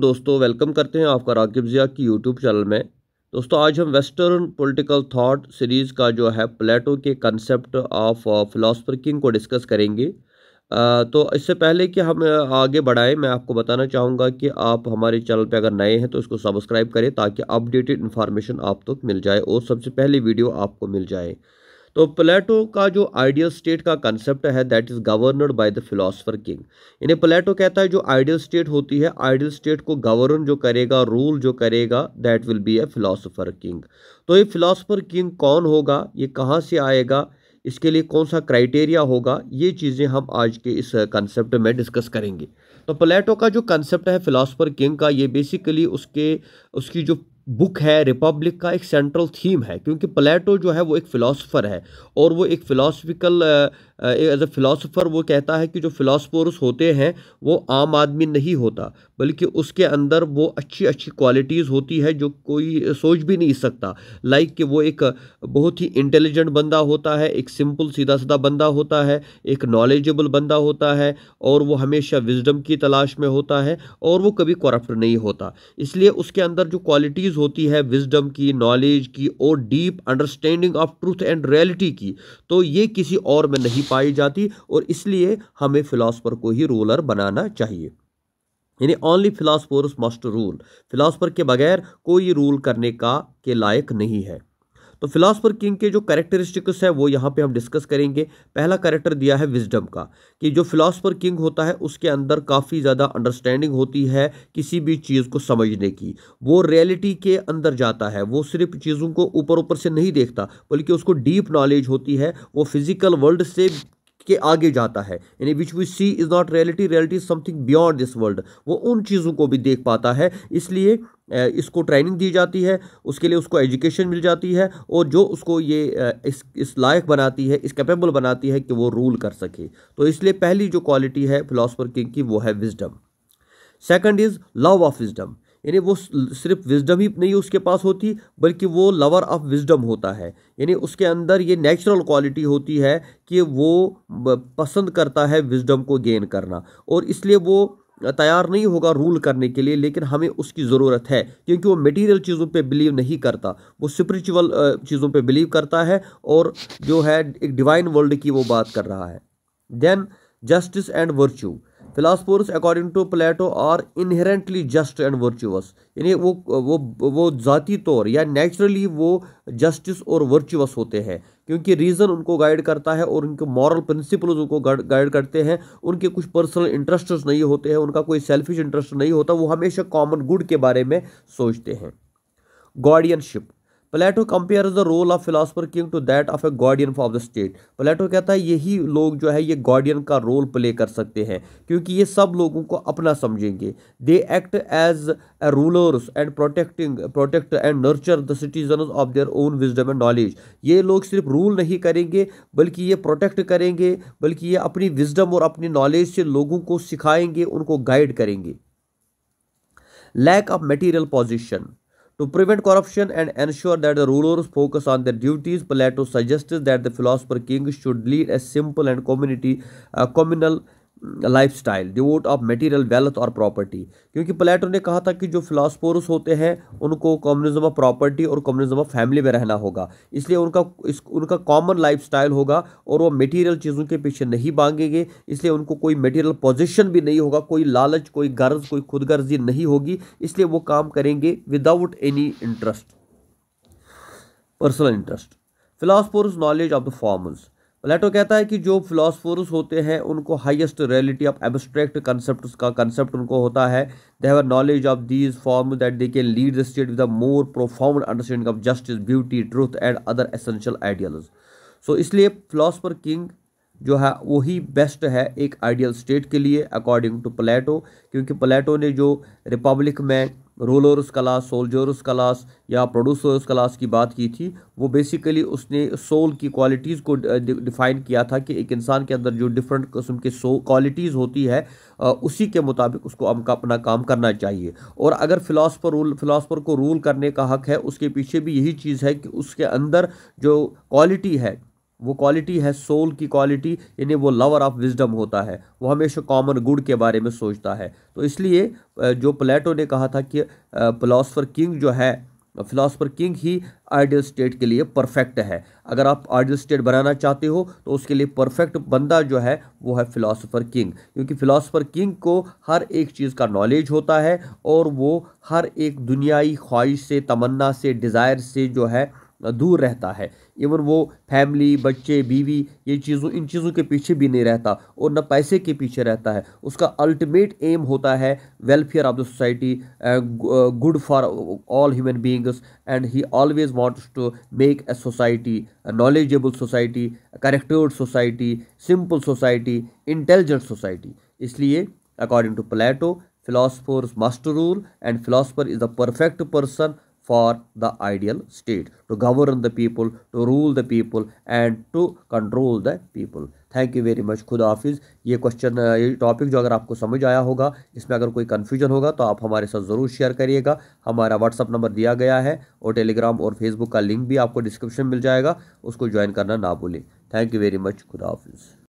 दोस्तों वेलकम करते हैं आपका राकिब ज़िया की यूट्यूब चैनल में दोस्तों आज हम वेस्टर्न पॉलिटिकल थॉट सीरीज़ का जो है प्लेटो के कंसेप्ट ऑफ फिलासफर किंग को डिस्कस करेंगे तो इससे पहले कि हम uh, आगे बढ़ाएं मैं आपको बताना चाहूँगा कि आप हमारे चैनल पे अगर नए हैं तो इसको सब्सक्राइब करें ताकि अपडेटेड इन्फॉर्मेशन आप तक तो मिल जाए और सबसे पहले वीडियो आपको मिल जाए तो प्लेटो का जो आइडियल स्टेट का कंसेप्ट है that is governed by the philosopher king इन्हें प्लेटो कहता है जो आइडियल स्टेट होती है आइडियल स्टेट को गवर्न जो करेगा रूल जो करेगा that will be a philosopher king तो ये फिलोसफर किंग कौन होगा ये कहाँ से आएगा इसके लिए कौन सा क्राइटेरिया होगा ये चीज़ें हम आज के इस कंसेप्ट में डिस्कस करेंगे तो प्लेटो का जो कंसेप्ट है फिलासफर किंग का ये बेसिकली उसके उसकी जो बुक है रिपब्लिक का एक सेंट्रल थीम है क्योंकि प्लेटो जो है वो एक फ़िलासफ़र है और वो एक फ़िलासफिकल एज अ फ़िलासफ़र वो कहता है कि जो फ़िलासफर्स होते हैं वो आम आदमी नहीं होता बल्कि उसके अंदर वो अच्छी अच्छी क्वालिटीज़ होती है जो कोई सोच भी नहीं सकता लाइक like कि वो एक बहुत ही इंटेलिजेंट बंदा होता है एक सिंपल सीधा सीधा बंदा होता है एक नॉलेजबल बंदा होता है और वो हमेशा विजडम की तलाश में होता है और वो कभी करप्ट नहीं होता इसलिए उसके अंदर जो क्वालिटीज़ चीज़ होती है विजडम की नॉलेज की और deep understanding of truth and reality की तो ये किसी और में नहीं पाई जाती और इसलिए हमें फिलासफ़र को ही रूलर बनाना चाहिए यानी only philosophers must rule philosopher के बगैर कोई रूल करने का के लायक नहीं है तो फिलासफर किंग के जो करेक्टरिस्टिक्स है वो यहाँ पे हम डिस्कस करेंगे पहला करेक्टर दिया है विजडम का कि जो फिलासफर किंग होता है उसके अंदर काफ़ी ज़्यादा अंडरस्टैंडिंग होती है किसी भी चीज़ को समझने की वो रियलिटी के अंदर जाता है वो सिर्फ चीज़ों को ऊपर ऊपर से नहीं देखता बल्कि उसको डीप नॉलेज होती है वो फिजिकल वर्ल्ड से के आगे जाता है यानी which we see is not reality reality is something beyond this world वो उन चीज़ों को भी देख पाता है इसलिए इसको ट्रेनिंग दी जाती है उसके लिए उसको एजुकेशन मिल जाती है और जो उसको ये इस इस लायक बनाती है इस कैपेबल बनाती है कि वो रूल कर सके तो इसलिए पहली जो क्वालिटी है फिलासफर किंग की वो है wisdom second is love of wisdom यानी वो सिर्फ विजडम ही नहीं उसके पास होती बल्कि वो लवर ऑफ विजडम होता है यानी उसके अंदर ये नेचुरल क्वालिटी होती है कि वो पसंद करता है विजडम को गेन करना और इसलिए वो तैयार नहीं होगा रूल करने के लिए लेकिन हमें उसकी ज़रूरत है क्योंकि वो मटेरियल चीज़ों पे बिलीव नहीं करता वो स्पिरिचुअल चीज़ों पे बिलीव करता है और जो है एक डिवाइन वर्ल्ड की वो बात कर रहा है then justice and virtue philosophers according to Plato are inherently just and virtuous यानी वो वो वो ज़ाती तौर या नेचुरली वो जस्टिस और वर्चुअस होते हैं क्योंकि रीज़न उनको गाइड करता है और उनके मॉरल प्रिंसिपल्स उनको गाइड करते हैं उनके कुछ पर्सनल इंटरेस्ट्स नहीं होते हैं उनका कोई सेल्फिश इंटरेस्ट नहीं होता वो हमेशा कॉमन गुड के बारे में सोचते हैं guardianship Plato compare the role of philosopher king to that of a guardian of the state Plato कहता है यही लोग जो है ये गार्डियन का रोल प्ले कर सकते हैं क्योंकि ये सब लोगों को अपना समझेंगे they act as a rulers and protecting protect and nurture the citizen of their own wisdom and knowledge ये लोग सिर्फ रूल नहीं करेंगे बल्कि ये प्रोटेक्ट करेंगे बल्कि ये अपनी विजडम और अपनी नॉलेज से लोगों को सिखाएंगे उनको गाइड करेंगे lack of material position To prevent corruption and ensure that the rulers focus on their duties, Plato suggested that the philosopher king should lead a simple and community, uh, communal life style devoid of material wealth और property क्योंकि Plato ने कहा था कि जो फिलासफोरस होते हैं उनको कम्युनिज्म ऑफ प्रॉपर्टी और कम्युनिज्म ऑफ फैमिली में रहना होगा इसलिए उनका इस उनका कॉमन लाइफ स्टाइल होगा और वो मटीरियल चीज़ों के पीछे नहीं भागेंगे इसलिए उनको कोई मटीरियल पोजिशन भी नहीं होगा कोई लालच कोई गर्ज कोई खुदगर्जी नहीं होगी इसलिए वो काम करेंगे without any interest personal interest philosophers knowledge of the forms Plato कहता है कि जो फिलोसफर्स होते हैं उनको highest reality of abstract concept का कंसेप्ट उनको होता है they have knowledge of these form that they can lead the state with a more profound understanding of justice beauty truth and other essential ideal so इसलिए philosopher king जो है वही best है एक आइडियल स्टेट के लिए according to प्लेटो क्योंकि Plato ने जो रिपब्लिक में रोलर्स क्लास सोल्जर्स क्लास या प्रोड्यूसर्स क्लास की बात की थी वो बेसिकली उसने सोल की क्वालिटीज़ को डिफ़ाइन किया था कि एक इंसान के अंदर जो डिफरेंट किस्म के सो क्वालिटीज़ होती है उसी के मुताबिक उसको हम का अपना काम करना चाहिए और अगर फ़िलासफ़र रूल फ़िलासफ़र को रूल करने का हक है उसके पीछे भी यही चीज़ है कि उसके अंदर जो क्वालिटी है वो क्वालिटी है सोल की क्वालिटी यानी वो लवर ऑफ विजडम होता है वो हमेशा कॉमन गुड के बारे में सोचता है तो इसलिए जो प्लेटो ने कहा था कि फिलासफर किंग जो है फिलासफर किंग ही आइडियल स्टेट के लिए परफेक्ट है अगर आप आइडियल स्टेट बनाना चाहते हो तो उसके लिए परफेक्ट बंदा जो है वो है फिलासफर किंग क्योंकि फिलासफर किंग को हर एक चीज़ का नॉलेज होता है और वो हर एक दुनियाई ख्वाहिश से तमन्ना से डिज़ायर से जो है दूर रहता है इवन वो फैमिली बच्चे बीवी ये चीज़ों इन चीज़ों के पीछे भी नहीं रहता और न पैसे के पीछे रहता है उसका अल्टीमेट एम होता है welfare of the society good for all human beings and he always wants to make a society knowledgeable society charactered society simple society intelligent society इसलिए according to Plato philosophers must rule and philosopher is a perfect person for the ideal state to govern the people to rule the people and to control the people thank you very much खुदा हाफिज़ ये question ये topic जो अगर आपको समझ आया होगा इसमें अगर कोई कन्फ्यूजन होगा तो आप हमारे साथ ज़रूर शेयर करिएगा हमारा व्हाट्सअप नंबर दिया गया है और टेलीग्राम और फेसबुक का लिंक भी आपको डिस्क्रिप्शन मिल जाएगा उसको ज्वाइन करना ना भूलें थैंक यू वेरी मच खुदा हाफिज़